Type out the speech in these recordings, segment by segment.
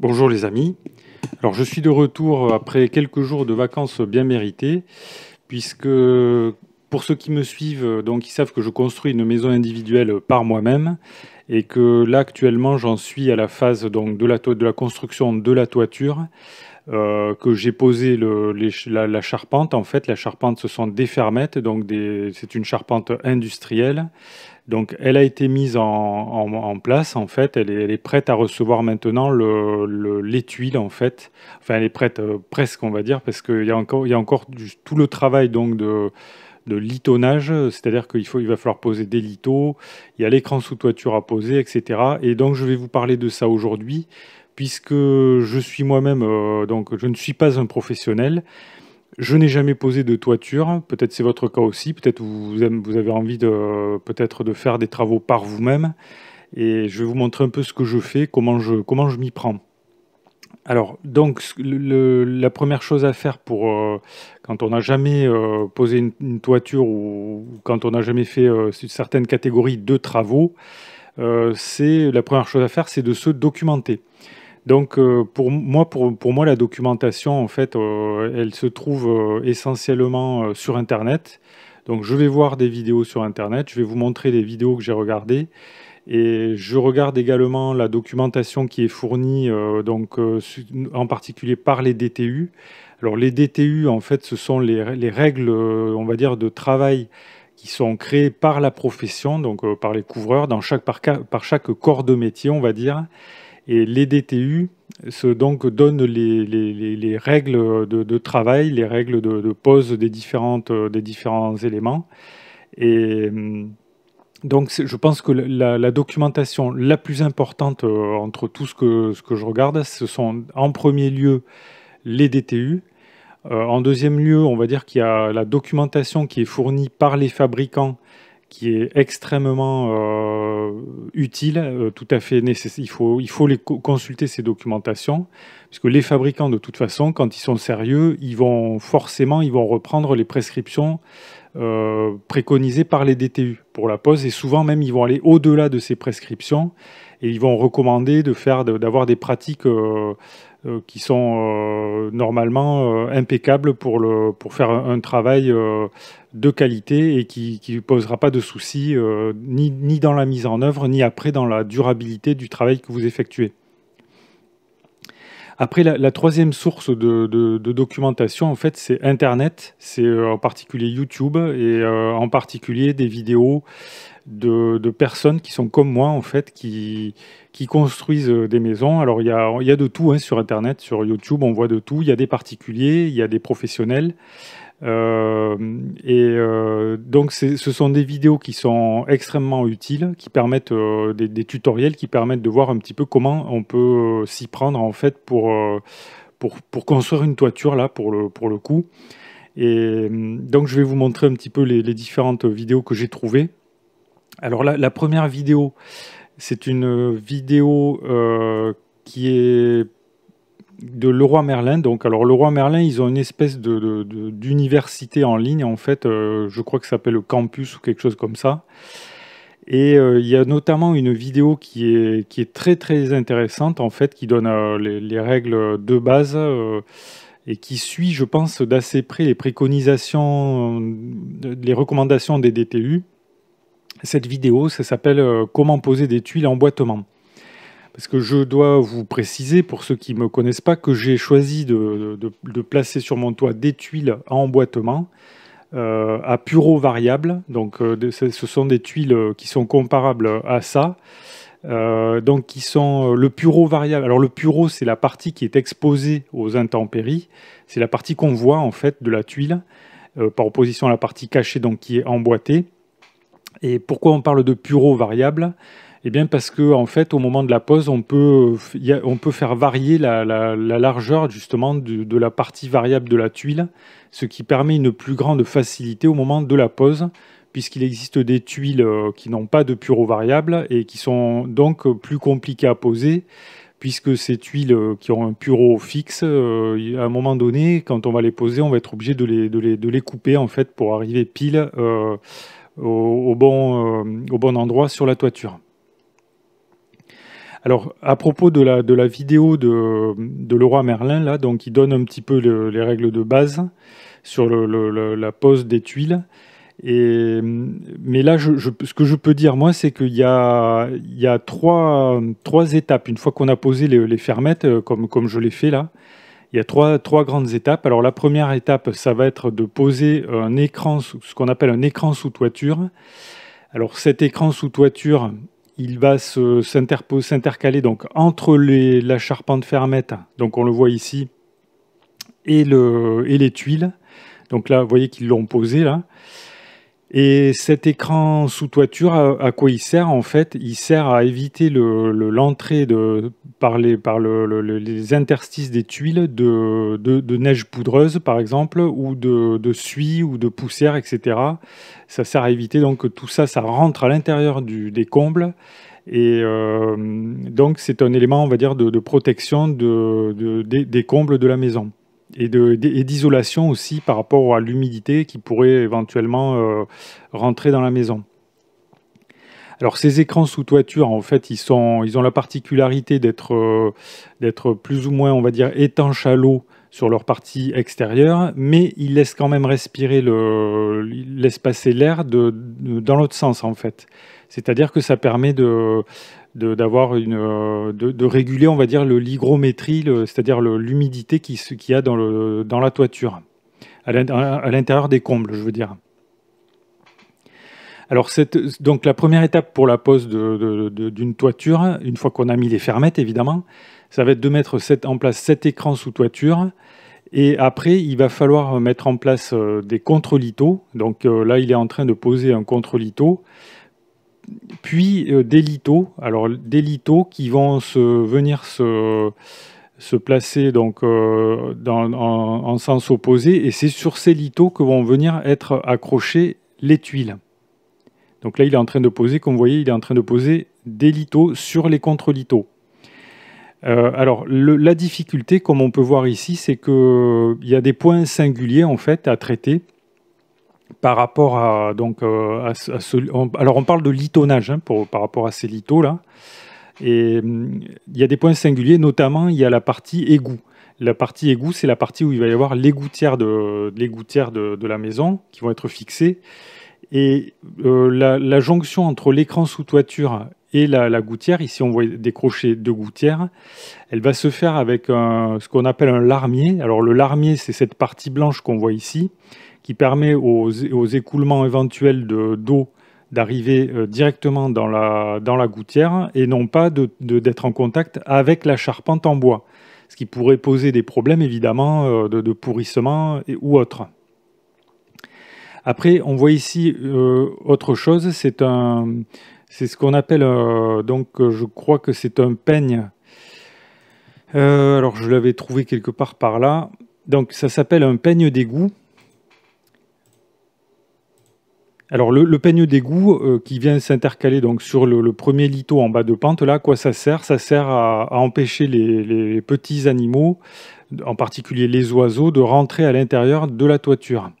Bonjour les amis. Alors je suis de retour après quelques jours de vacances bien méritées, puisque pour ceux qui me suivent, donc ils savent que je construis une maison individuelle par moi-même et que là actuellement j'en suis à la phase donc de la, de la construction de la toiture. Euh, que j'ai posé la, charpente. En fait, la charpente, ce sont des fermettes, donc c'est une charpente industrielle. Donc, elle a été mise en, place. En fait, elle est, prête à recevoir maintenant les tuiles. En fait, enfin, elle est prête euh, presque, on va dire, parce qu'il y a encore, il encore tout le travail donc de litonnage, c'est-à-dire qu'il il va falloir poser des litos, il y a l'écran sous toiture à poser, etc. Et donc je vais vous parler de ça aujourd'hui puisque je suis moi-même, euh, donc je ne suis pas un professionnel. Je n'ai jamais posé de toiture. Peut-être c'est votre cas aussi. Peut-être vous, avez envie de peut-être de faire des travaux par vous-même. Et je vais vous montrer un peu ce que je fais, comment je comment je m'y prends. Alors donc la première chose à faire pour euh, quand on n'a jamais euh, posé une, toiture ou quand on n'a jamais fait certaines catégories de travaux, c'est la première chose à faire, c'est de se documenter. Donc euh, pour moi, pour, moi, la documentation, en fait, euh, elle se trouve euh, essentiellement sur Internet. Donc je vais voir des vidéos sur Internet, je vais vous montrer des vidéos que j'ai regardées. Et je regarde également la documentation qui est fournie donc, en particulier par les DTU. Alors les DTU, en fait, ce sont les, règles, on va dire, de travail qui sont créées par la profession, donc par les couvreurs, dans par, chaque corps de métier, on va dire. Et les DTU se donc donnent les, les, les, règles de, travail, les règles de, pose des, différentes, euh, des différents éléments. Et euh, donc je pense que la, documentation la plus importante euh, entre tout ce que, ce que je regarde, ce sont en premier lieu les DTU. en deuxième lieu, on va dire qu'il y a la documentation qui est fournie par les fabricants qui est extrêmement euh, utile, euh, tout à fait nécessaire. Il faut, il faut les consulter ces documentations, puisque les fabricants, de toute façon, quand ils sont sérieux, ils vont forcément, ils vont reprendre les prescriptions euh, préconisées par les DTU pour la pose, et souvent même, ils vont aller au-delà de ces prescriptions et ils vont recommander de faire, d'avoir des pratiques euh, qui sont euh, normalement euh, impeccables pour, le, pour faire un, travail de qualité et qui ne posera pas de soucis ni, dans la mise en œuvre, ni après dans la durabilité du travail que vous effectuez. Après, la, troisième source de, documentation, en fait, c'est Internet, c'est en particulier YouTube et en particulier des vidéos de, personnes qui sont comme moi, en fait, qui, construisent euh, des maisons. Alors, il y a, de tout hein, sur Internet, sur YouTube, on voit de tout. Il y a des particuliers, il y a des professionnels. Euh, et euh, donc, ce sont des vidéos qui sont extrêmement utiles, qui permettent des, tutoriels, qui permettent de voir un petit peu comment on peut s'y prendre en fait pour, pour, construire une toiture là pour le, pour le coup. Et donc, je vais vous montrer un petit peu les différentes vidéos que j'ai trouvées. Alors la, première vidéo, c'est une vidéo euh, qui est de Leroy Merlin. Donc, alors Leroy Merlin, ils ont une espèce d'université en ligne, en fait, euh, je crois que ça s'appelle le campus ou quelque chose comme ça. Et euh, il y a notamment une vidéo qui est, qui est très très intéressante, en fait, qui donne les, les, règles de base et qui suit, je pense, d'assez près les préconisations, les recommandations des DTU cette vidéo, ça s'appelle euh, Comment poser des tuiles en emboîtement. Parce que je dois vous préciser, pour ceux qui ne me connaissent pas, que j'ai choisi de, placer sur mon toit des tuiles euh, à emboîtement à pureau variable. Donc euh, ce sont des tuiles qui sont comparables à ça. donc qui sont le pureau variable. Alors le pureau, c'est la partie qui est exposée aux intempéries. C'est la partie qu'on voit en fait de la tuile, par opposition à la partie cachée, donc qui est emboîtée. Et pourquoi on parle de puro variable eh bien parce que en fait, au moment de la pose, on peut, on peut faire varier la, largeur justement de, la partie variable de la tuile, ce qui permet une plus grande facilité au moment de la pose, puisqu'il existe des tuiles euh, qui n'ont pas de puro variable et qui sont donc plus compliquées à poser, puisque ces tuiles euh, qui ont un puro fixe, euh, à un moment donné, quand on va les poser, on va être obligé de les, de les, couper en fait pour arriver pile. Euh, au, bon, endroit sur la toiture. Alors, à propos de la, vidéo de, Leroy Merlin, là, donc, il donne un petit peu les règles de base sur la pose des tuiles. mais là, ce que je peux dire, moi, c'est qu'il y a, trois, étapes. Une fois qu'on a posé les, fermettes, euh, comme, comme je l'ai fait là, il y a trois, trois grandes étapes. Alors la première étape, ça va être de poser un écran, ce qu'on appelle un écran sous toiture. Alors cet écran sous toiture, il va s'intercaler donc entre les, la charpente fermette, donc on le voit ici, et, le, et les tuiles. Donc là, vous voyez qu'ils l'ont posé là. Et cet écran sous toiture, à, quoi il sert en fait Il sert à éviter l'entrée par, les, interstices des tuiles de, neige poudreuse par exemple, ou de, suie ou de poussière, etc. Ça sert à éviter donc que tout ça, ça rentre à l'intérieur des combles. Et euh, donc c'est un élément, on va dire, de, protection des combles de la maison et d'isolation aussi par rapport à l'humidité qui pourrait éventuellement euh, rentrer dans la maison. Alors ces écrans sous toiture, en fait, ils, sont, ils ont la particularité d'être euh, plus ou moins, on va dire, étanches à l'eau sur leur partie extérieure, mais ils laissent quand même respirer, le, ils laissent passer l'air dans l'autre sens, en fait. C'est-à-dire que ça permet de, d'avoir euh, de, réguler on va dire l'hygrométrie c'est-à-dire l'humidité qui qu'il y a dans la toiture à l'intérieur des combles je veux dire alors donc la première étape pour la pose d'une toiture une fois qu'on a mis les fermettes évidemment ça va être de mettre en place cet écran sous toiture et après, il va falloir mettre en place euh, des contre-lithos. Donc euh, là, il est en train de poser un contre lito puis euh, des lithos. Alors des qui vont venir se, placer donc euh, dans, en, sens opposé, et c'est sur ces lithos que vont venir être accrochées les tuiles. Donc là, il est en train de poser, comme vous voyez, il est en train de poser des lithos sur les contre-lithos. Euh, alors, la difficulté, comme on peut voir ici, c'est qu'il y a des points singuliers, en fait, à traiter par rapport à donc euh, alors on parle de litonnage hein, pour, par rapport à ces litos là. Et hum, il y a des points singuliers, notamment il y a la partie égout. La partie égout, c'est la partie où il va y avoir les gouttières de, les de, la maison qui vont être fixées. Et euh, la, la, jonction entre l'écran sous toiture et la, gouttière, ici on voit des crochets de gouttière, elle va se faire avec ce qu'on appelle un larmier. Alors le larmier, c'est cette partie blanche qu'on voit ici, qui permet aux, aux écoulements éventuels d'eau d'arriver euh, directement dans la, dans la gouttière et non pas d'être en contact avec la charpente en bois, ce qui pourrait poser des problèmes évidemment euh, de, pourrissement ou autre. Après, on voit ici euh, autre chose, c'est un, c'est ce qu'on appelle, euh, donc euh, je crois que c'est un peigne. Euh, alors je l'avais trouvé quelque part par là. Donc ça s'appelle un peigne d'égout. Alors le, peigne d'égout qui vient s'intercaler donc sur le, premier lito en bas de pente, là, quoi ça sert Ça sert à, empêcher les, les, petits animaux, en particulier les oiseaux, de rentrer à l'intérieur de la toiture.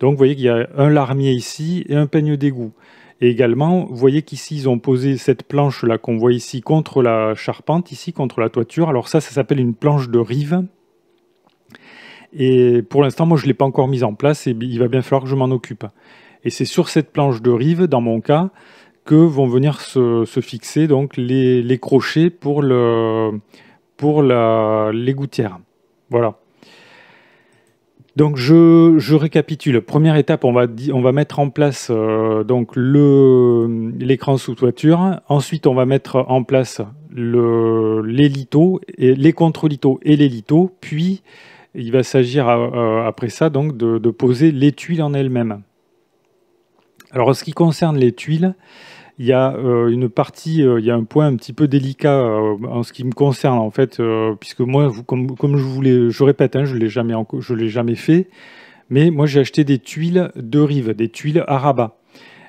Donc vous voyez qu'il y a un larmier ici et un peigne d'égout. Et également, vous voyez qu'ici, ils ont posé cette planche là qu'on voit ici contre la charpente, ici contre la toiture. Alors ça, ça s'appelle une planche de rive. Et pour l'instant, moi, je ne l'ai pas encore mise en place et il va bien falloir que je m'en occupe. Et c'est sur cette planche de rive, dans mon cas, que vont venir se, fixer donc les, crochets pour, le, pour la, les gouttières. Voilà. Donc je, récapitule. Première étape, on va, on va mettre en place euh, donc l'écran sous toiture. Ensuite, on va mettre en place les lithos, et, les contre-lithos et les lithos. Puis, il va s'agir euh, euh, après ça donc de, de poser les tuiles en elles-mêmes. Alors, en ce qui concerne les tuiles, il y a euh, une partie, il euh, y a un point un petit peu délicat euh, en ce qui me concerne en fait, puisque moi, comme, comme je vous je répète, hein, je l'ai jamais, je l'ai jamais fait, mais moi j'ai acheté des tuiles de rive, des tuiles à rabat.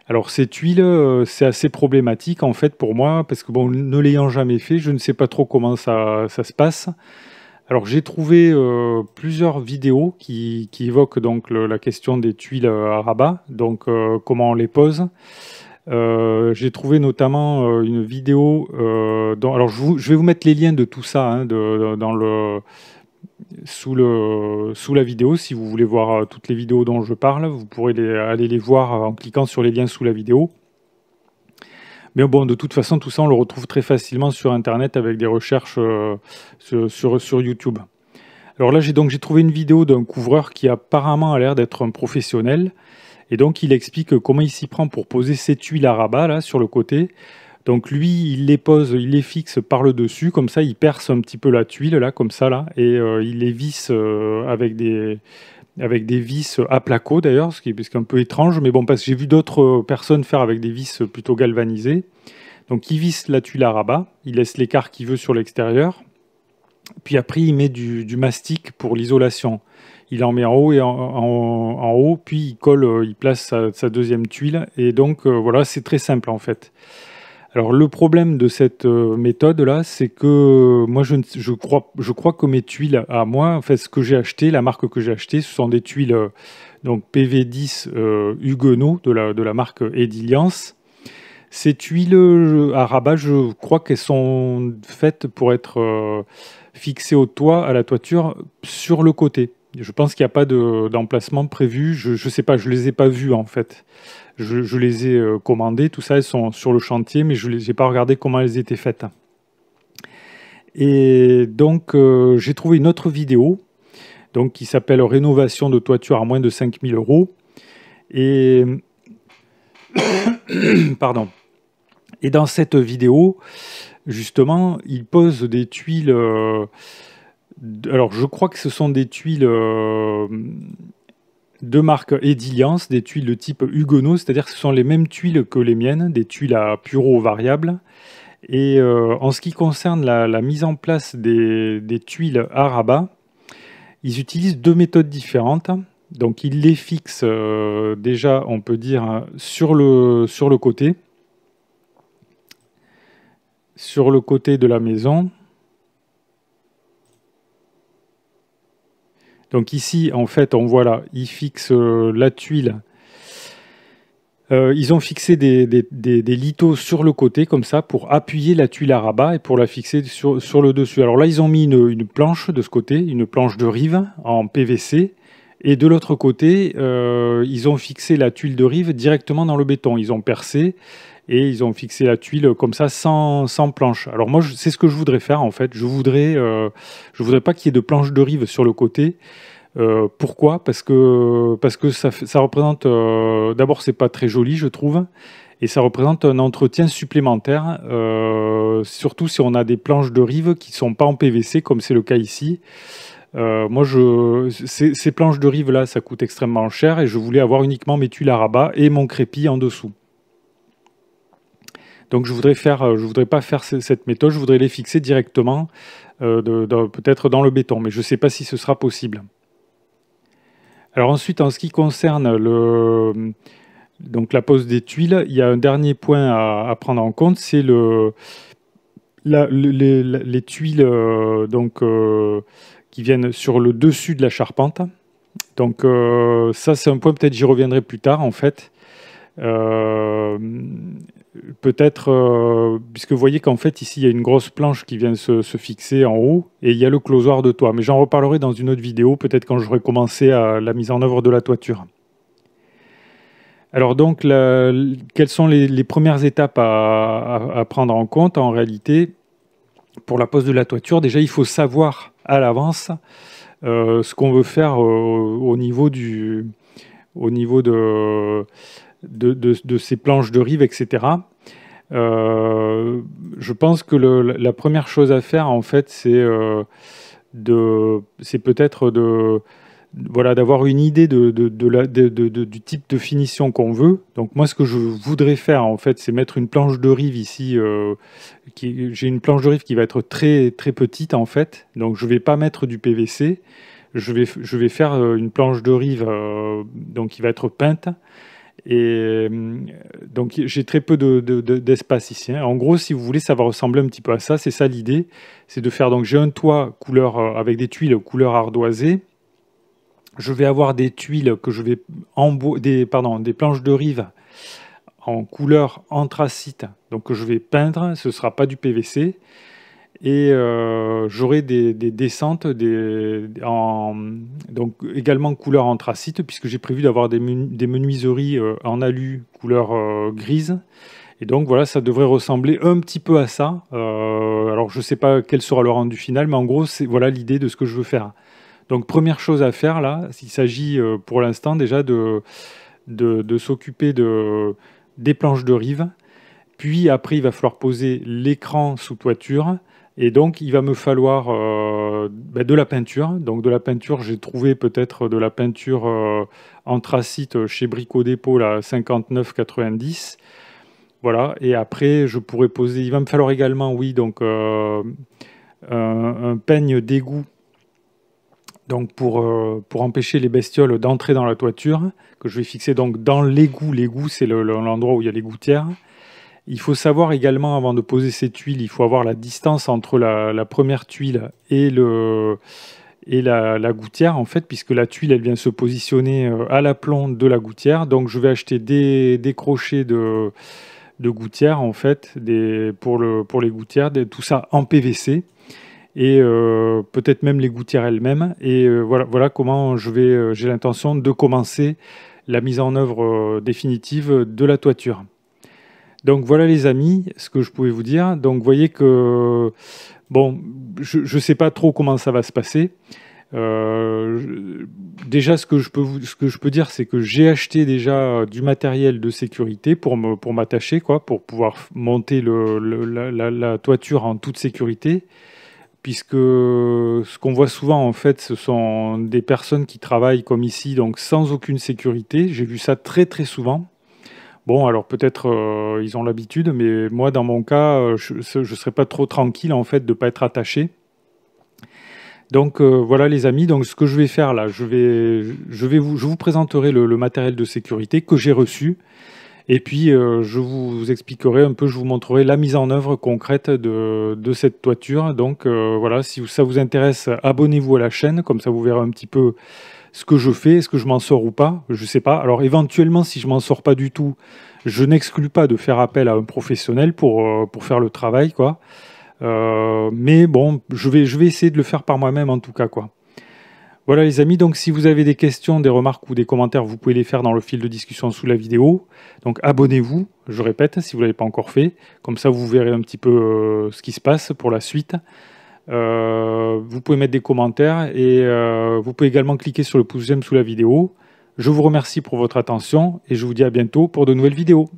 Alors ces tuiles, c'est assez problématique en fait pour moi, parce que bon, ne l'ayant jamais fait, je ne sais pas trop comment ça, se passe. Alors j'ai trouvé plusieurs vidéos qui, évoquent donc la question des tuiles à rabat, donc comment on les pose. Euh, j'ai trouvé notamment euh, une vidéo. Euh, alors, je, vais vous mettre les liens de tout ça hein, sous, la vidéo. Si vous voulez voir toutes les vidéos dont je parle, vous pourrez aller les voir en cliquant sur les liens sous la vidéo. Mais bon, de toute façon, tout ça, on le retrouve très facilement sur Internet avec des recherches sur, YouTube. Alors là, j'ai j'ai trouvé une vidéo d'un couvreur qui apparemment a l'air d'être un professionnel. Et donc, il explique comment il s'y prend pour poser ses tuiles à rabat là, sur le côté. Donc lui, il les pose, il les fixe par le dessus, comme ça, il perce un petit peu la tuile, là, comme ça, là, et euh, il les visse euh, avec des avec vis à placo d'ailleurs, ce qui est, un peu étrange, mais bon, parce que j'ai vu d'autres personnes faire avec des vis plutôt galvanisées. Donc il visse la tuile à rabat, il laisse l'écart qu'il veut sur l'extérieur, puis après il met du mastic pour l'isolation il en met en haut et en, en, haut, puis il colle, euh, il place sa, deuxième tuile. Et donc euh, voilà, c'est très simple en fait. Alors le problème de cette euh, méthode là, c'est que moi je, je, crois, je crois que mes tuiles à moi, en fait ce que j'ai acheté, la marque que j'ai acheté, ce sont des tuiles donc PV10 Huguenot de la, de la marque Ediliance. Ces tuiles à rabat, je crois qu'elles sont faites pour être fixées au toit, à la toiture, sur le côté. Je pense qu'il n'y a pas d'emplacement prévu. Je ne sais pas, je ne les ai pas vus en fait. Je, les ai euh, commandés, tout ça, elles sont sur le chantier, mais je n'ai pas regardé comment elles étaient faites. Et donc, euh, j'ai trouvé une autre vidéo donc, qui s'appelle Rénovation de toiture à moins de 5000 euros. Et. Pardon. Et dans cette vidéo, justement, il pose des tuiles. Euh, alors, je crois que ce sont des tuiles euh, de marque Edilience, des tuiles de type Huguenot, c'est-à-dire que ce sont les mêmes tuiles que les miennes, des tuiles à puro variable. Et euh, en ce qui concerne la, mise en place des, tuiles à rabat, ils utilisent deux méthodes différentes. Donc, ils les fixent euh, déjà, on peut dire, hein, sur le côté sur le côté de la maison Donc ici, en fait, on voit là, ils fixent euh, la tuile. Euh, ils ont fixé des, des, sur le côté, comme ça, pour appuyer la tuile à rabat et pour la fixer sur, le dessus. Alors là, ils ont mis une, planche de ce côté, une planche de rive en PVC. Et de l'autre côté, euh, ils ont fixé la tuile de rive directement dans le béton. Ils ont percé et ils ont fixé la tuile comme ça sans, sans planche. Alors moi, c'est ce que je voudrais faire en fait. Je voudrais, euh, je voudrais pas qu'il y ait de planche de rive sur le côté. Euh, pourquoi Parce que parce que ça, représente. Euh, d'abord, c'est pas très joli, je trouve, et ça représente un entretien supplémentaire, surtout si on a des planches de rive qui sont pas en PVC comme c'est le cas ici. moi, je, ces, ces planches de rive là, ça coûte extrêmement cher et je voulais avoir uniquement mes tuiles à rabat et mon crépi en dessous. Donc je voudrais faire, euh, je voudrais pas faire cette méthode, je voudrais les fixer directement, euh, peut-être dans le béton, mais je ne sais pas si ce sera possible. Alors ensuite, en ce qui concerne le, donc la pose des tuiles, il y a un dernier point à, prendre en compte, c'est le, les, tuiles euh, donc, qui viennent sur le dessus de la charpente. Donc ça, c'est un point, peut-être j'y reviendrai plus tard, en fait peut-être, euh, puisque vous voyez qu'en fait, ici, il y a une grosse planche qui vient se, fixer en haut, et il y a le closoir de toit. Mais j'en reparlerai dans une autre vidéo, peut-être quand j'aurai commencé à la mise en œuvre de la toiture. Alors donc, quelles sont les, premières étapes à, prendre en compte En réalité, pour la pose de la toiture, déjà, il faut savoir à l'avance euh, ce qu'on veut faire euh, au niveau, du, au niveau de de, ces planches de rive, etc. Euh, je pense que la première chose à faire, en fait, c'est euh, peut-être de voilà d'avoir une idée du type de finition qu'on veut. Donc moi, ce que je voudrais faire, en fait, c'est mettre une planche de rive ici. Euh, j'ai une planche de rive qui va être très très petite, en fait. Donc je vais pas mettre du PVC. Je vais, faire une planche de rive donc qui va être peinte. Et euh, donc, j'ai très peu d'espace de, ici. Hein. En gros, si vous voulez, ça va ressembler un petit peu à ça. C'est ça l'idée. C'est de faire. Donc, j'ai un toit couleur, euh, avec des tuiles couleur ardoisée. Je vais avoir des tuiles que je vais des, pardon, des planches de rive en couleur anthracite, donc que je vais peindre. Ce ne sera pas du PVC et euh, j'aurai des, descentes en, donc également couleur anthracite puisque j'ai prévu d'avoir des, menuiseries euh, en alu couleur euh, grise et donc voilà ça devrait ressembler un petit peu à ça alors je ne sais pas quel sera le rendu final mais en gros c'est voilà l'idée de ce que je veux faire donc première chose à faire là il s'agit pour l'instant déjà de, de, s'occuper des planches de rive puis après il va falloir poser l'écran sous toiture et donc, il va me falloir euh, ben, de la peinture. Donc, de la peinture, j'ai trouvé peut-être de la peinture euh, anthracite chez Brico Dépôt, là, 59,90. Voilà. Et après, je pourrais poser. Il va me falloir également, oui, donc euh, un, peigne d'égout. Donc pour, pour empêcher les bestioles d'entrer dans la toiture, que je vais fixer donc dans l'égout. L'égout, c'est l'endroit où il y a les gouttières. Il faut savoir également, avant de poser ces tuiles, il faut avoir la distance entre la, première tuile et, le, et la, gouttière, en fait, puisque la tuile, elle vient se positionner euh, à la l'aplomb de la gouttière. Donc, je vais acheter des, des crochets de, de, gouttière, en fait, des, pour, le, pour, les gouttières, tout ça en PVC et euh, peut-être même les gouttières elles-mêmes. Et euh, voilà, voilà comment je vais, j'ai l'intention de commencer la mise en œuvre définitive de la toiture. Donc voilà les amis, ce que je pouvais vous dire. Donc vous voyez que, bon, je ne sais pas trop comment ça va se passer. Euh, déjà, ce que je peux, vous, ce que je peux dire, c'est que j'ai acheté déjà euh, du matériel de sécurité pour pour m'attacher, quoi, pour pouvoir monter la, toiture en toute sécurité, puisque ce qu'on voit souvent, en fait, ce sont des personnes qui travaillent comme ici, donc sans aucune sécurité. J'ai vu ça très très souvent. Bon, alors peut-être euh, ils ont l'habitude, mais moi, dans mon cas, euh, je ne serais pas trop tranquille en fait de ne pas être attaché. Donc euh, voilà les amis, donc ce que je vais faire là, je vais, je vais vous, je vous présenterai le, matériel de sécurité que j'ai reçu. Et puis je vous expliquerai un peu, je vous montrerai la mise en œuvre concrète de, cette toiture. Donc voilà, si ça vous intéresse, abonnez-vous à la chaîne, comme ça vous verrez un petit peu ce que je fais, est-ce que je m'en sors ou pas Je ne sais pas. Alors éventuellement, si je m'en sors pas du tout, je n'exclus pas de faire appel à un professionnel pour, euh, pour faire le travail, quoi. Euh, mais bon, je vais, je vais essayer de le faire par moi-même en tout cas, quoi. Voilà les amis, donc si vous avez des questions, des remarques ou des commentaires, vous pouvez les faire dans le fil de discussion sous la vidéo. Donc abonnez-vous, je répète, si vous ne l'avez pas encore fait. Comme ça, vous verrez un petit peu euh, ce qui se passe pour la suite. Euh, vous pouvez mettre des commentaires et euh, vous pouvez également cliquer sur le pouce j'aime sous la vidéo. Je vous remercie pour votre attention et je vous dis à bientôt pour de nouvelles vidéos.